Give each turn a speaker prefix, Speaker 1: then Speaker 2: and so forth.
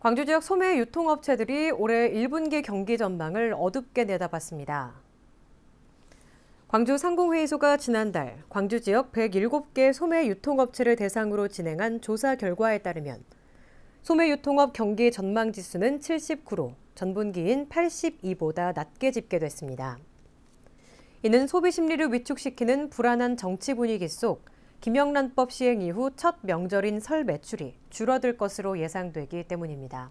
Speaker 1: 광주 지역 소매 유통업체들이 올해 1분기 경기 전망을 어둡게 내다봤습니다. 광주 상공회의소가 지난달 광주 지역 107개 소매 유통업체를 대상으로 진행한 조사 결과에 따르면 소매 유통업 경기 전망 지수는 79로 전분기인 82보다 낮게 집계됐습니다. 이는 소비 심리를 위축시키는 불안한 정치 분위기 속 김영란법 시행 이후 첫 명절인 설 매출이 줄어들 것으로 예상되기 때문입니다.